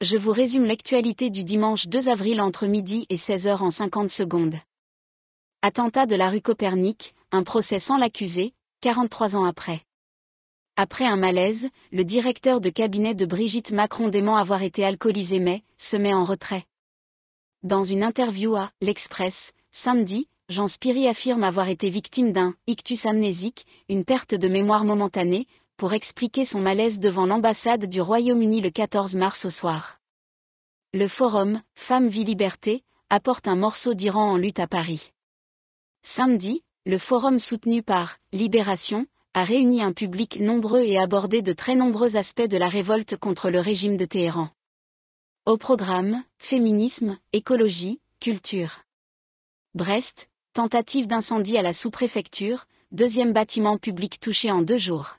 je vous résume l'actualité du dimanche 2 avril entre midi et 16h en 50 secondes. Attentat de la rue Copernic, un procès sans l'accusé, 43 ans après. Après un malaise, le directeur de cabinet de Brigitte Macron dément avoir été alcoolisé mais se met en retrait. Dans une interview à L'Express, samedi, Jean Spiry affirme avoir été victime d'un ictus amnésique, une perte de mémoire momentanée, pour expliquer son malaise devant l'ambassade du Royaume-Uni le 14 mars au soir. Le forum Femme Vie Liberté apporte un morceau d'Iran en lutte à Paris. Samedi, le forum soutenu par Libération a réuni un public nombreux et abordé de très nombreux aspects de la révolte contre le régime de Téhéran. Au programme, féminisme, écologie, culture. Brest, tentative d'incendie à la sous-préfecture, deuxième bâtiment public touché en deux jours.